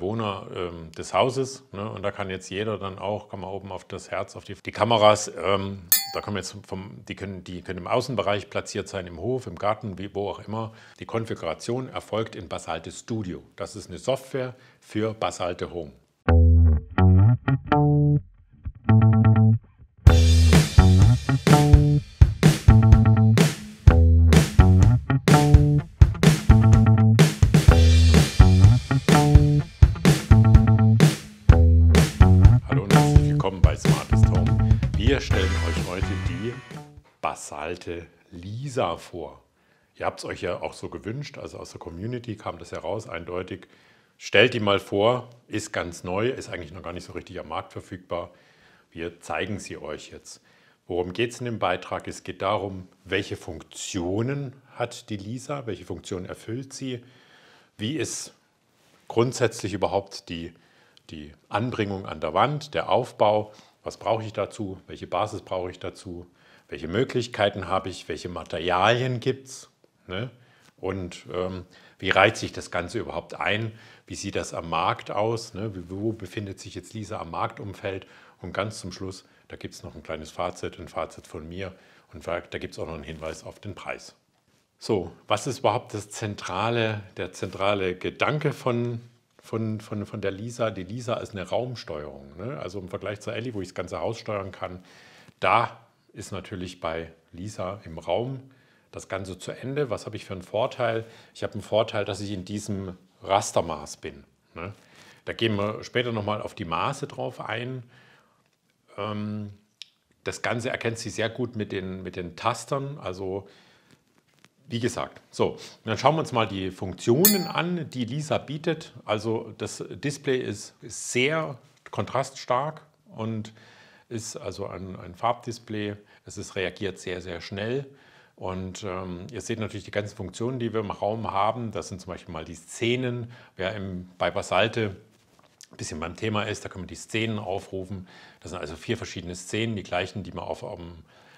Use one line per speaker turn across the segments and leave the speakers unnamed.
Bewohner ähm, des Hauses. Ne? Und da kann jetzt jeder dann auch, kann man oben auf das Herz, auf die, die Kameras, ähm, da kommen jetzt vom, die, können, die können im Außenbereich platziert sein, im Hof, im Garten, wie, wo auch immer. Die Konfiguration erfolgt in Basalte Studio. Das ist eine Software für Basalte Home. Musik basalte Lisa vor. Ihr habt es euch ja auch so gewünscht, also aus der Community kam das heraus eindeutig. Stellt die mal vor, ist ganz neu, ist eigentlich noch gar nicht so richtig am Markt verfügbar. Wir zeigen sie euch jetzt. Worum geht es in dem Beitrag? Es geht darum, welche Funktionen hat die Lisa, welche Funktionen erfüllt sie, wie ist grundsätzlich überhaupt die, die Anbringung an der Wand, der Aufbau, was brauche ich dazu, welche Basis brauche ich dazu, welche Möglichkeiten habe ich, welche Materialien gibt es ne? und ähm, wie reiht sich das Ganze überhaupt ein, wie sieht das am Markt aus, ne? wo befindet sich jetzt Lisa am Marktumfeld und ganz zum Schluss, da gibt es noch ein kleines Fazit, ein Fazit von mir und da gibt es auch noch einen Hinweis auf den Preis. So, was ist überhaupt das zentrale, der zentrale Gedanke von, von, von, von der Lisa? Die Lisa ist eine Raumsteuerung. Ne? Also im Vergleich zur Ellie, wo ich das ganze Haus steuern kann, da ist natürlich bei Lisa im Raum das Ganze zu Ende. Was habe ich für einen Vorteil? Ich habe einen Vorteil, dass ich in diesem Rastermaß bin. Ne? Da gehen wir später nochmal auf die Maße drauf ein. Ähm, das Ganze erkennt sie sehr gut mit den, mit den Tastern. Also wie gesagt, so, dann schauen wir uns mal die Funktionen an, die Lisa bietet. Also das Display ist sehr kontraststark und ist also ein, ein Farbdisplay. Es ist, reagiert sehr, sehr schnell. Und ähm, ihr seht natürlich die ganzen Funktionen, die wir im Raum haben. Das sind zum Beispiel mal die Szenen. Wer im, bei Basalte ein bisschen beim Thema ist, da können wir die Szenen aufrufen. Das sind also vier verschiedene Szenen, die gleichen, die man auf,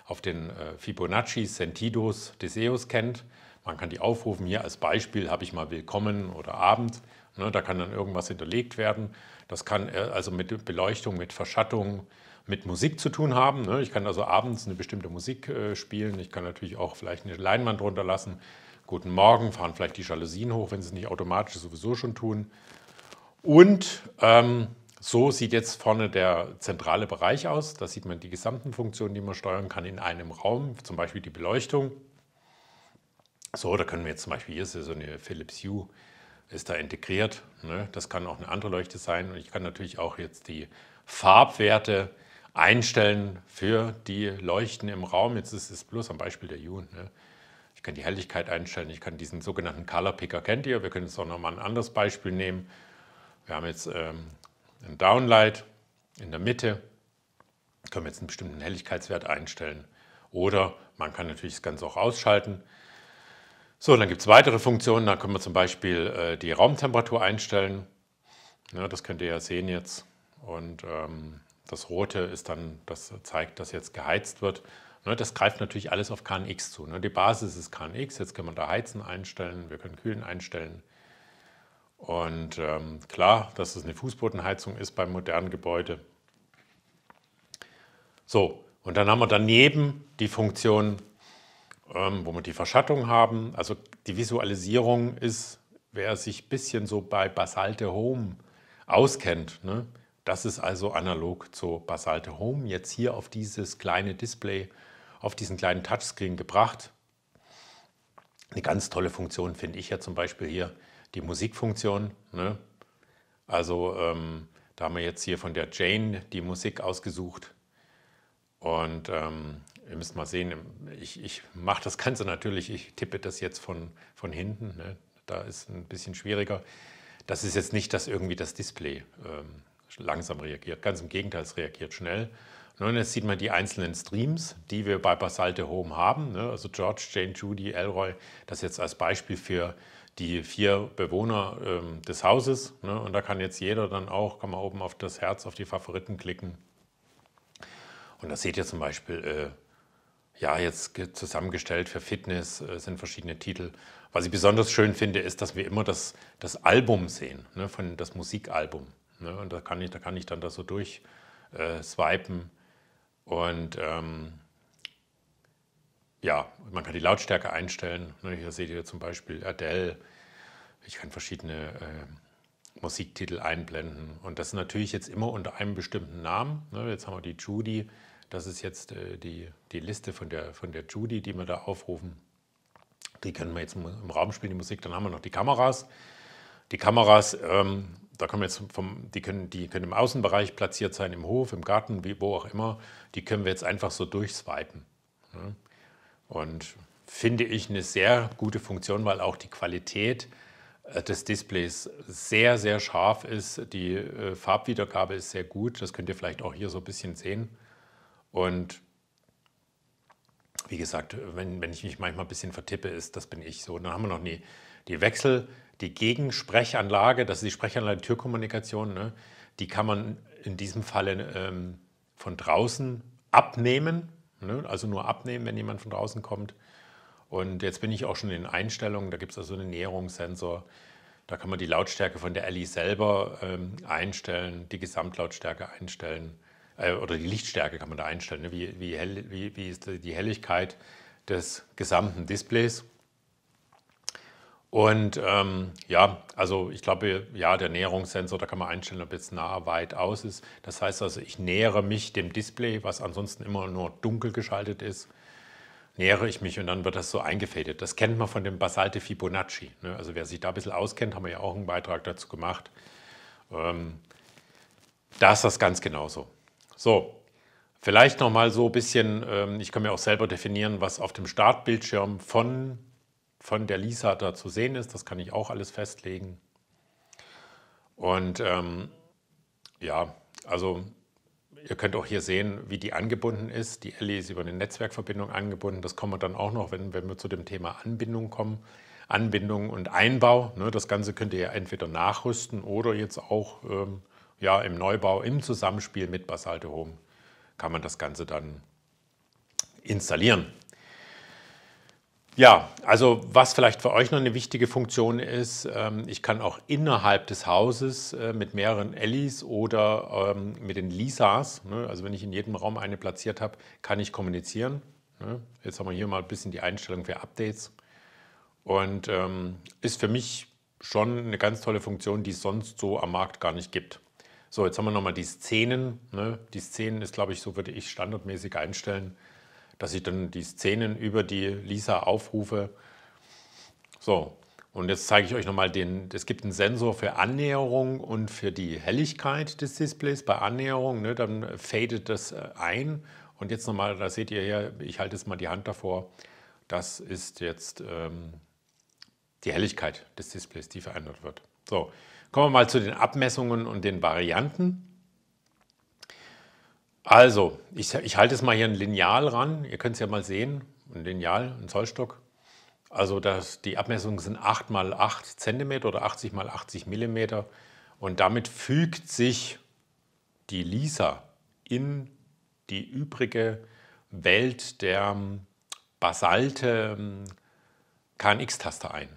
auf den äh, Fibonacci, Sentidos, Deseos kennt. Man kann die aufrufen. Hier als Beispiel habe ich mal Willkommen oder Abend. Ne, da kann dann irgendwas hinterlegt werden. Das kann äh, also mit Beleuchtung, mit Verschattung, mit Musik zu tun haben. Ne? Ich kann also abends eine bestimmte Musik äh, spielen. Ich kann natürlich auch vielleicht eine Leinwand runterlassen. Guten Morgen, fahren vielleicht die Jalousien hoch, wenn sie es nicht automatisch sowieso schon tun. Und ähm, so sieht jetzt vorne der zentrale Bereich aus. Da sieht man die gesamten Funktionen, die man steuern kann in einem Raum, zum Beispiel die Beleuchtung. So, da können wir jetzt zum Beispiel, hier ist so eine Philips Hue, ist da integriert. Ne? Das kann auch eine andere Leuchte sein. Und ich kann natürlich auch jetzt die Farbwerte einstellen für die Leuchten im Raum. Jetzt ist es bloß am Beispiel der June. Ne? Ich kann die Helligkeit einstellen, ich kann diesen sogenannten Color Picker, kennt ihr, wir können jetzt auch nochmal ein anderes Beispiel nehmen. Wir haben jetzt ähm, ein Downlight in der Mitte, können wir jetzt einen bestimmten Helligkeitswert einstellen oder man kann natürlich das Ganze auch ausschalten. So, dann gibt es weitere Funktionen, da können wir zum Beispiel äh, die Raumtemperatur einstellen. Ja, das könnt ihr ja sehen jetzt. Und ähm, das Rote ist dann, das zeigt, dass jetzt geheizt wird. Ne, das greift natürlich alles auf KNX zu. Ne? Die Basis ist KNX, jetzt können wir da Heizen einstellen, wir können Kühlen einstellen. Und ähm, klar, dass es eine Fußbodenheizung ist beim modernen Gebäude. So, und dann haben wir daneben die Funktion, ähm, wo wir die Verschattung haben. Also die Visualisierung ist, wer sich ein bisschen so bei Basalte Home auskennt, ne? Das ist also analog zu Basalte Home jetzt hier auf dieses kleine Display, auf diesen kleinen Touchscreen gebracht. Eine ganz tolle Funktion finde ich ja zum Beispiel hier die Musikfunktion. Ne? Also ähm, da haben wir jetzt hier von der Jane die Musik ausgesucht. Und ähm, ihr müsst mal sehen, ich, ich mache das Ganze natürlich, ich tippe das jetzt von, von hinten. Ne? Da ist ein bisschen schwieriger. Das ist jetzt nicht dass irgendwie das Display. Ähm, langsam reagiert. Ganz im Gegenteil, es reagiert schnell. Und jetzt sieht man die einzelnen Streams, die wir bei Basalte Home haben. Ne? Also George, Jane, Judy, Elroy, das jetzt als Beispiel für die vier Bewohner ähm, des Hauses. Ne? Und da kann jetzt jeder dann auch, kann man oben auf das Herz, auf die Favoriten klicken. Und da seht ihr zum Beispiel, äh, ja, jetzt zusammengestellt für Fitness äh, sind verschiedene Titel. Was ich besonders schön finde, ist, dass wir immer das, das Album sehen, ne, von, das Musikalbum. Ne? Und da kann, ich, da kann ich dann das so durchswipen. Äh, und ähm, ja, man kann die Lautstärke einstellen. Ne? Hier seht ihr zum Beispiel Adele. Ich kann verschiedene äh, Musiktitel einblenden. Und das ist natürlich jetzt immer unter einem bestimmten Namen. Ne? Jetzt haben wir die Judy. Das ist jetzt äh, die, die Liste von der, von der Judy, die wir da aufrufen. Die können wir jetzt im Raum spielen, die Musik. Dann haben wir noch die Kameras. Die Kameras, ähm, da kommen jetzt vom, die, können, die können im Außenbereich platziert sein, im Hof, im Garten, wie, wo auch immer. Die können wir jetzt einfach so durchswipen. Ne? Und finde ich eine sehr gute Funktion, weil auch die Qualität äh, des Displays sehr, sehr scharf ist. Die äh, Farbwiedergabe ist sehr gut. Das könnt ihr vielleicht auch hier so ein bisschen sehen. Und wie gesagt, wenn, wenn ich mich manchmal ein bisschen vertippe, ist das bin ich so. Dann haben wir noch die, die Wechsel, die Gegensprechanlage, das ist die Sprechanlage der Türkommunikation, ne, die kann man in diesem Falle ähm, von draußen abnehmen, ne, also nur abnehmen, wenn jemand von draußen kommt. Und jetzt bin ich auch schon in Einstellungen, da gibt es also einen Näherungssensor. Da kann man die Lautstärke von der Ellie selber ähm, einstellen, die Gesamtlautstärke einstellen äh, oder die Lichtstärke kann man da einstellen. Ne? Wie, wie, hell, wie, wie ist die Helligkeit des gesamten Displays? Und ähm, ja, also ich glaube, ja, der Näherungssensor, da kann man einstellen, ob jetzt nah, weit, aus ist. Das heißt also, ich nähere mich dem Display, was ansonsten immer nur dunkel geschaltet ist, nähere ich mich und dann wird das so eingefädelt. Das kennt man von dem Basalte Fibonacci. Ne? Also wer sich da ein bisschen auskennt, haben wir ja auch einen Beitrag dazu gemacht. Ähm, da ist das ganz genauso. So, vielleicht nochmal so ein bisschen, ähm, ich kann mir auch selber definieren, was auf dem Startbildschirm von von der Lisa da zu sehen ist. Das kann ich auch alles festlegen. Und ähm, ja, also ihr könnt auch hier sehen, wie die angebunden ist. Die Ellie ist über eine Netzwerkverbindung angebunden. Das kommen wir dann auch noch, wenn, wenn wir zu dem Thema Anbindung kommen. Anbindung und Einbau. Ne, das Ganze könnt ihr ja entweder nachrüsten oder jetzt auch ähm, ja, im Neubau, im Zusammenspiel mit Basalte Home kann man das Ganze dann installieren. Ja, also was vielleicht für euch noch eine wichtige Funktion ist, ähm, ich kann auch innerhalb des Hauses äh, mit mehreren Ellis oder ähm, mit den Lisas, ne, also wenn ich in jedem Raum eine platziert habe, kann ich kommunizieren. Ne. Jetzt haben wir hier mal ein bisschen die Einstellung für Updates. Und ähm, ist für mich schon eine ganz tolle Funktion, die es sonst so am Markt gar nicht gibt. So, jetzt haben wir nochmal die Szenen. Ne. Die Szenen ist, glaube ich, so würde ich standardmäßig einstellen dass ich dann die Szenen über die Lisa aufrufe. So, und jetzt zeige ich euch nochmal den, es gibt einen Sensor für Annäherung und für die Helligkeit des Displays. Bei Annäherung, ne, dann fadet das äh, ein. Und jetzt nochmal, da seht ihr hier, ich halte jetzt mal die Hand davor, das ist jetzt ähm, die Helligkeit des Displays, die verändert wird. So, kommen wir mal zu den Abmessungen und den Varianten. Also, ich, ich halte es mal hier ein Lineal ran. Ihr könnt es ja mal sehen. Ein Lineal, ein Zollstock. Also das, die Abmessungen sind 8 mal 8 cm oder 80 mal 80 mm. Und damit fügt sich die Lisa in die übrige Welt der ähm, Basalte ähm, KNX-Taste ein.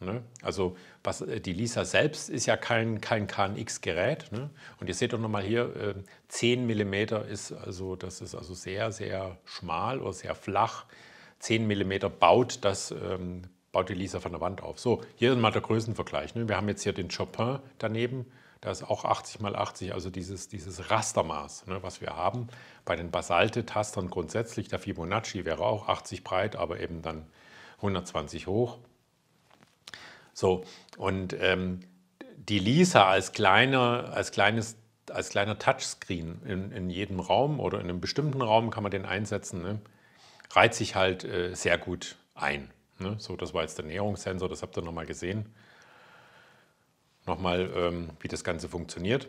Ne? Also was, äh, die Lisa selbst ist ja kein, kein KNX-Gerät. Ne? Und ihr seht doch nochmal hier, 10 ähm, mm ist also, das ist also sehr, sehr schmal oder sehr flach. 10 mm baut das ähm, baut die Lisa von der Wand auf. So, hier ist mal der Größenvergleich. Ne? Wir haben jetzt hier den Chopin daneben. Da ist auch 80 mal 80, also dieses, dieses Rastermaß, ne, was wir haben. Bei den Basalte-Tastern grundsätzlich, der Fibonacci wäre auch 80 breit, aber eben dann 120 hoch. So, und ähm, die Lisa als, kleine, als, kleines, als kleiner Touchscreen in, in jedem Raum oder in einem bestimmten Raum kann man den einsetzen, ne? reiht sich halt äh, sehr gut ein. Ne? So, das war jetzt der Näherungssensor, das habt ihr nochmal gesehen. Nochmal, ähm, wie das Ganze funktioniert.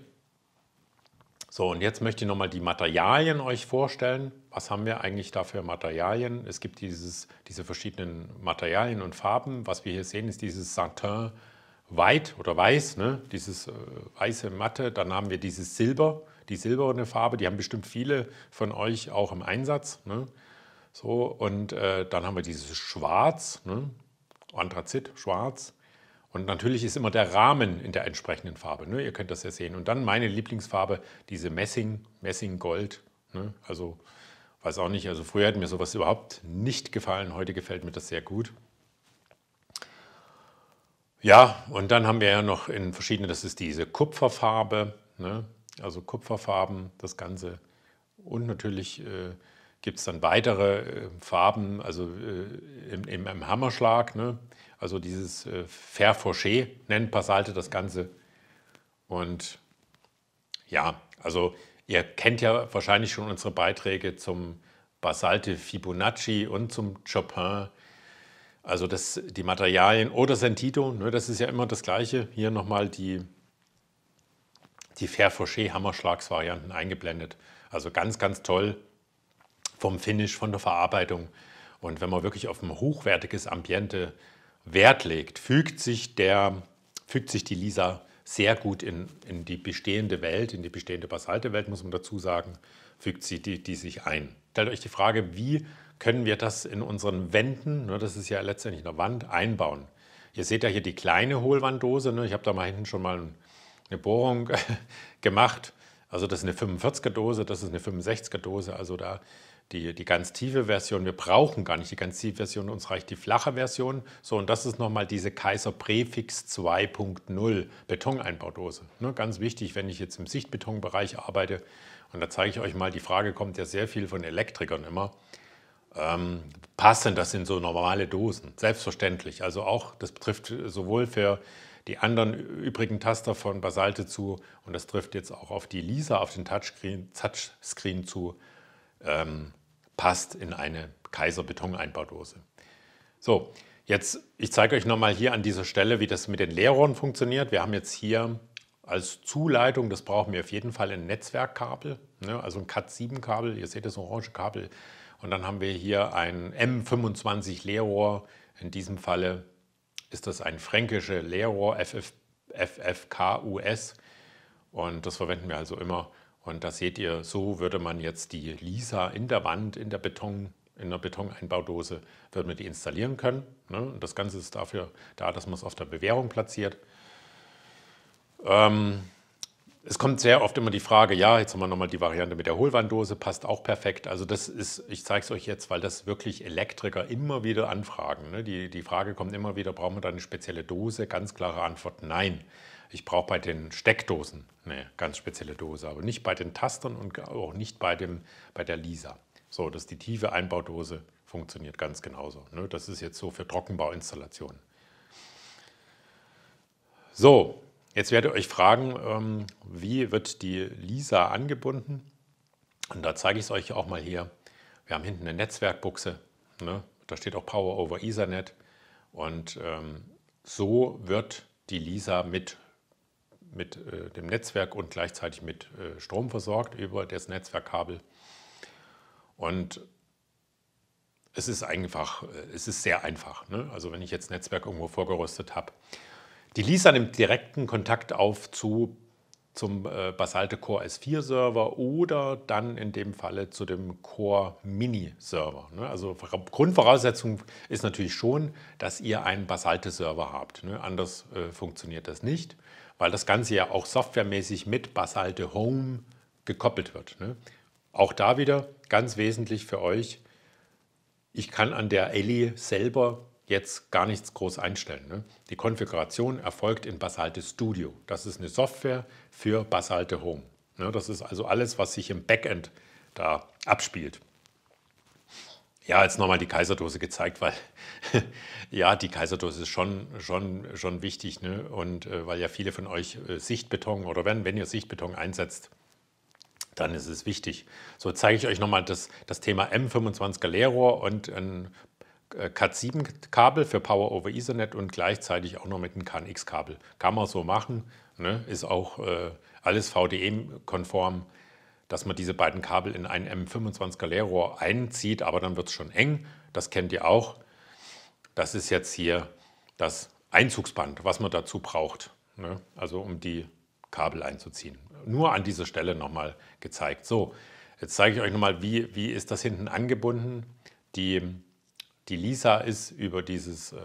So, und jetzt möchte ich nochmal die Materialien euch vorstellen. Was haben wir eigentlich da für Materialien? Es gibt dieses, diese verschiedenen Materialien und Farben. Was wir hier sehen, ist dieses Satin White oder Weiß, ne? dieses äh, weiße Matte. Dann haben wir dieses Silber, die silberne Farbe. Die haben bestimmt viele von euch auch im Einsatz. Ne? So, und äh, dann haben wir dieses Schwarz, ne? Anthrazit, Schwarz. Und natürlich ist immer der Rahmen in der entsprechenden Farbe. Ne? Ihr könnt das ja sehen. Und dann meine Lieblingsfarbe, diese Messing, Messing Gold. Ne? Also weiß auch nicht, also früher hat mir sowas überhaupt nicht gefallen, heute gefällt mir das sehr gut. Ja, und dann haben wir ja noch in verschiedenen, das ist diese Kupferfarbe, ne? also Kupferfarben, das Ganze. Und natürlich äh, gibt es dann weitere äh, Farben, also äh, im, im, im, Hammerschlag. Ne? Also dieses äh, Fauché nennt Passalte das Ganze. Und ja, also ihr kennt ja wahrscheinlich schon unsere Beiträge zum Basalte Fibonacci und zum Chopin. Also das, die Materialien oder Sentito, ne, das ist ja immer das Gleiche. Hier nochmal die, die Fauché Hammerschlagsvarianten eingeblendet. Also ganz, ganz toll vom Finish, von der Verarbeitung. Und wenn man wirklich auf ein hochwertiges Ambiente Wert legt, fügt sich, der, fügt sich die Lisa sehr gut in, in die bestehende Welt, in die bestehende Basalte-Welt, muss man dazu sagen, fügt sie die, die sich ein. Stellt euch die Frage, wie können wir das in unseren Wänden, ne, das ist ja letztendlich eine Wand, einbauen? Ihr seht ja hier die kleine Hohlwanddose. Ne, ich habe da mal hinten schon mal eine Bohrung gemacht. Also das ist eine 45er Dose, das ist eine 65er Dose. Also da die, die ganz tiefe Version. Wir brauchen gar nicht die ganz tiefe Version, uns reicht die flache Version. So, und das ist nochmal diese Kaiser Präfix 2.0 Betoneinbaudose. Ne, ganz wichtig, wenn ich jetzt im Sichtbetonbereich arbeite, und da zeige ich euch mal, die Frage kommt ja sehr viel von Elektrikern immer. Ähm, passt das in so normale Dosen? Selbstverständlich. Also auch, das betrifft sowohl für die anderen übrigen Taster von Basalte zu und das trifft jetzt auch auf die Lisa, auf den Touchscreen, Touchscreen zu ähm, passt in eine kaiser einbaudose So, jetzt, ich zeige euch nochmal hier an dieser Stelle, wie das mit den Leerrohren funktioniert. Wir haben jetzt hier als Zuleitung, das brauchen wir auf jeden Fall ein Netzwerkkabel, ne? also ein CAT7-Kabel, ihr seht das orange Kabel. Und dann haben wir hier ein M25 Leerrohr. In diesem Falle ist das ein fränkische Leerrohr FF, FFKUS. Und das verwenden wir also immer und da seht ihr, so würde man jetzt die Lisa in der Wand, in der Beton, in einer Betoneinbaudose, würde man die installieren können. Ne? Und das Ganze ist dafür da, dass man es auf der Bewährung platziert. Ähm, es kommt sehr oft immer die Frage, ja, jetzt haben wir nochmal die Variante mit der Hohlwanddose, passt auch perfekt. Also das ist, ich zeige es euch jetzt, weil das wirklich Elektriker immer wieder anfragen. Ne? Die, die Frage kommt immer wieder, brauchen wir da eine spezielle Dose? Ganz klare Antwort, nein. Ich brauche bei den Steckdosen eine ganz spezielle Dose, aber nicht bei den Tastern und auch nicht bei, dem, bei der Lisa. So, dass die tiefe Einbaudose funktioniert ganz genauso. Ne? Das ist jetzt so für Trockenbauinstallationen. So, jetzt werdet ihr euch fragen, ähm, wie wird die Lisa angebunden? Und da zeige ich es euch auch mal hier. Wir haben hinten eine Netzwerkbuchse. Ne? Da steht auch Power over Ethernet. Und ähm, so wird die Lisa mit mit äh, dem Netzwerk und gleichzeitig mit äh, Strom versorgt über das Netzwerkkabel. Und es ist einfach, äh, es ist sehr einfach. Ne? Also wenn ich jetzt Netzwerk irgendwo vorgerüstet habe. Die Lisa nimmt direkten Kontakt auf zu, zum äh, Basalte Core S4 Server oder dann in dem Falle zu dem Core Mini Server. Ne? Also Grundvoraussetzung ist natürlich schon, dass ihr einen Basalte Server habt. Ne? Anders äh, funktioniert das nicht weil das Ganze ja auch softwaremäßig mit Basalte Home gekoppelt wird. Ne? Auch da wieder ganz wesentlich für euch, ich kann an der Ellie selber jetzt gar nichts groß einstellen. Ne? Die Konfiguration erfolgt in Basalte Studio. Das ist eine Software für Basalte Home. Ne? Das ist also alles, was sich im Backend da abspielt. Ja, jetzt nochmal die Kaiserdose gezeigt, weil ja, die Kaiserdose ist schon, schon, schon wichtig. Ne? Und äh, weil ja viele von euch äh, Sichtbeton oder wenn, wenn ihr Sichtbeton einsetzt, dann ist es wichtig. So zeige ich euch nochmal das, das Thema M25er Leerrohr und ein Cat7-Kabel äh, für Power over Ethernet und gleichzeitig auch noch mit einem KNX-Kabel. Kann man so machen, ne? ist auch äh, alles VDE-konform dass man diese beiden Kabel in ein M25er Leerrohr einzieht, aber dann wird es schon eng. Das kennt ihr auch. Das ist jetzt hier das Einzugsband, was man dazu braucht, ne? also um die Kabel einzuziehen. Nur an dieser Stelle nochmal gezeigt. So, jetzt zeige ich euch nochmal, wie, wie ist das hinten angebunden. Die, die Lisa ist über dieses ähm,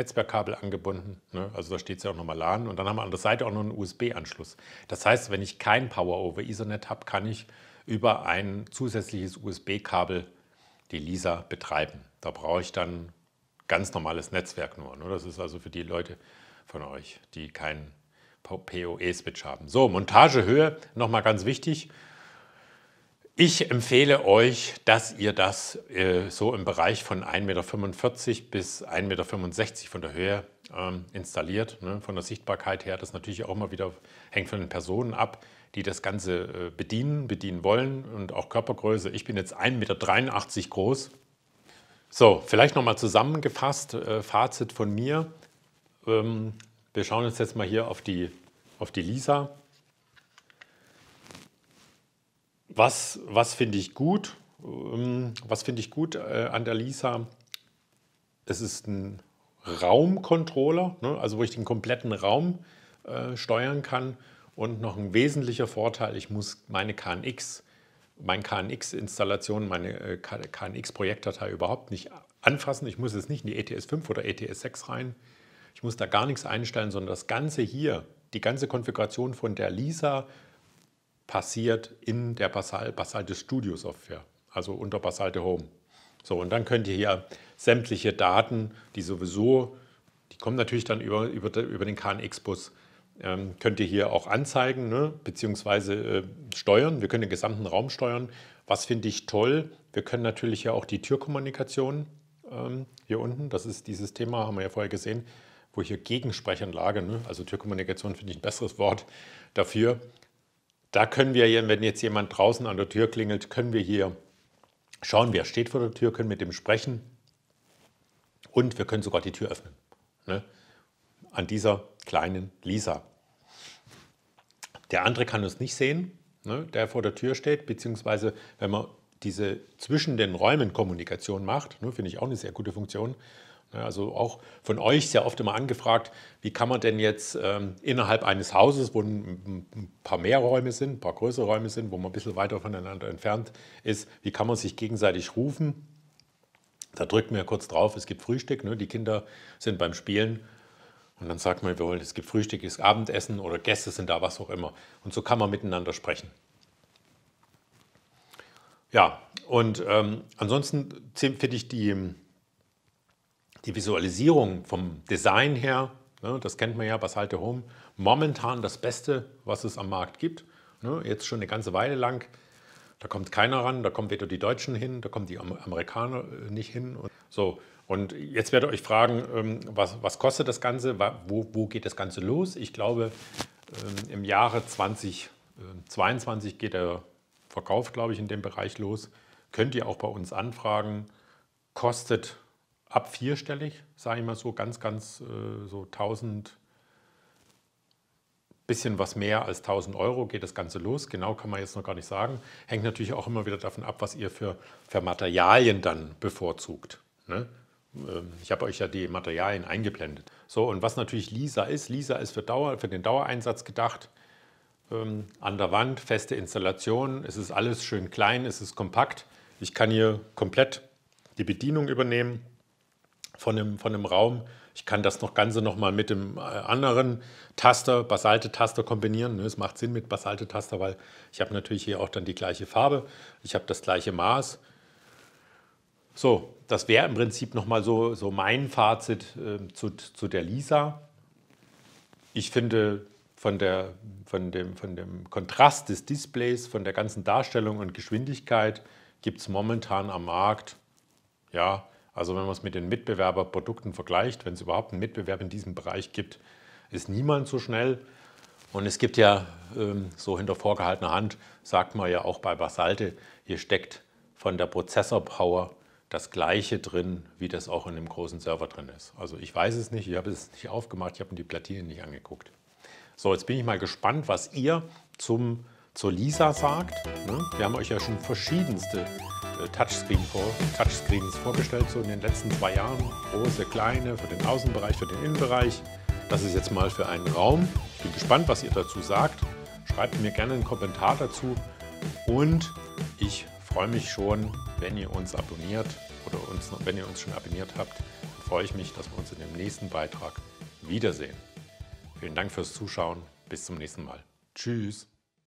Netzwerkkabel angebunden. Ne? Also da steht es ja auch nochmal LAN. Und dann haben wir an der Seite auch noch einen USB-Anschluss. Das heißt, wenn ich kein Power-over-Ethernet habe, kann ich über ein zusätzliches USB-Kabel die Lisa betreiben. Da brauche ich dann ganz normales Netzwerk nur. Ne? Das ist also für die Leute von euch, die keinen PoE-Switch haben. So, Montagehöhe, nochmal ganz wichtig. Ich empfehle euch, dass ihr das äh, so im Bereich von 1,45 Meter bis 1,65 Meter von der Höhe ähm, installiert. Ne? Von der Sichtbarkeit her, das natürlich auch immer wieder hängt von den Personen ab, die das Ganze äh, bedienen, bedienen wollen und auch Körpergröße. Ich bin jetzt 1,83 Meter groß. So, vielleicht nochmal zusammengefasst, äh, Fazit von mir. Ähm, wir schauen uns jetzt mal hier auf die, auf die Lisa. Was, was finde ich gut? Ähm, was finde ich gut äh, an der Lisa? Es ist ein Raumcontroller, ne? also wo ich den kompletten Raum äh, steuern kann. Und noch ein wesentlicher Vorteil, ich muss meine KNX, meine äh, KNX-Installation, meine KNX-Projektdatei überhaupt nicht anfassen. Ich muss es nicht in die ETS 5 oder ETS 6 rein. Ich muss da gar nichts einstellen, sondern das Ganze hier, die ganze Konfiguration von der Lisa passiert in der Basal, Basalte Studio Software, also unter Basalte Home. So, und dann könnt ihr hier sämtliche Daten, die sowieso, die kommen natürlich dann über, über, über den KNX-Bus, ähm, könnt ihr hier auch anzeigen, ne, beziehungsweise äh, steuern. Wir können den gesamten Raum steuern. Was finde ich toll? Wir können natürlich ja auch die Türkommunikation ähm, hier unten, das ist dieses Thema, haben wir ja vorher gesehen, wo ich hier Gegensprechanlage, ne? also Türkommunikation finde ich ein besseres Wort dafür, da können wir, wenn jetzt jemand draußen an der Tür klingelt, können wir hier schauen, wer steht vor der Tür, können mit dem sprechen und wir können sogar die Tür öffnen. Ne? An dieser kleinen Lisa. Der andere kann uns nicht sehen, ne? der vor der Tür steht, beziehungsweise wenn man diese zwischen den Räumen Kommunikation macht, ne? finde ich auch eine sehr gute Funktion, Ne, also auch von euch sehr oft immer angefragt, wie kann man denn jetzt ähm, innerhalb eines Hauses, wo ein, paar mehr Räume sind, ein paar größere Räume sind, wo man ein bisschen weiter voneinander entfernt ist, wie kann man sich gegenseitig rufen? Da drückt man ja kurz drauf, es gibt Frühstück, ne? die Kinder sind beim Spielen und dann sagt man, wir wollen, es gibt Frühstück, es gibt Abendessen oder Gäste sind da, was auch immer. Und so kann man miteinander sprechen. Ja, und ähm, ansonsten finde ich die die Visualisierung vom Design her, ne, das kennt man ja, Basalte Home, momentan das Beste, was es am Markt gibt. Ne, jetzt schon eine ganze Weile lang. Da kommt keiner ran, da kommen weder die Deutschen hin, da kommen die Amerikaner äh, nicht hin. Und so, und jetzt werdet ihr euch fragen, ähm, was, was kostet das Ganze, wo, wo geht das Ganze los? Ich glaube, ähm, im Jahre 2022 äh, geht der Verkauf, glaube ich, in dem Bereich los. Könnt ihr auch bei uns anfragen. Kostet ab vierstellig, sage ich mal so, ganz, ganz äh, so 1000, bisschen was mehr als 1000 Euro geht das Ganze los. Genau kann man jetzt noch gar nicht sagen. Hängt natürlich auch immer wieder davon ab, was ihr für, für Materialien dann bevorzugt. Ne? Ähm, ich habe euch ja die Materialien eingeblendet. So, und was natürlich Lisa ist, Lisa ist für, Dauer, für den Dauereinsatz gedacht. Ähm, an der Wand, feste Installation, es ist alles schön klein, es ist kompakt. Ich kann hier komplett die Bedienung übernehmen von einem, von einem Raum. Ich kann das noch Ganze nochmal mit dem äh, anderen Taster, Basalte-Taster kombinieren. Ne? Es macht Sinn mit Basalte-Taster, weil ich habe natürlich hier auch dann die gleiche Farbe, ich habe das gleiche Maß. So, das wäre im Prinzip nochmal so, so mein Fazit äh, zu, zu der Lisa. Ich finde, von, der, von, dem, von dem Kontrast des Displays, von der ganzen Darstellung und Geschwindigkeit gibt es momentan am Markt ja, also wenn man es mit den Mitbewerberprodukten vergleicht, wenn es überhaupt einen Mitbewerb in diesem Bereich gibt, ist niemand so schnell. Und es gibt ja ähm, so hinter vorgehaltener Hand, sagt man ja auch bei Basalte, hier steckt von der Prozessorpower das gleiche drin, wie das auch in dem großen Server drin ist. Also ich weiß es nicht, ich habe es nicht aufgemacht, ich habe mir die Platine nicht angeguckt. So, jetzt bin ich mal gespannt, was ihr zum, zur Lisa sagt. Ne? Wir haben euch ja schon verschiedenste äh, Touchscreen vor, Touchscreens vorgestellt, so in den letzten zwei Jahren. Große, kleine, für den Außenbereich, für den Innenbereich. Das ist jetzt mal für einen Raum. Ich bin gespannt, was ihr dazu sagt. Schreibt mir gerne einen Kommentar dazu. Und ich freue mich schon, wenn ihr uns abonniert oder uns, wenn ihr uns schon abonniert habt, dann freue ich mich, dass wir uns in dem nächsten Beitrag wiedersehen. Vielen Dank fürs Zuschauen. Bis zum nächsten Mal. Tschüss.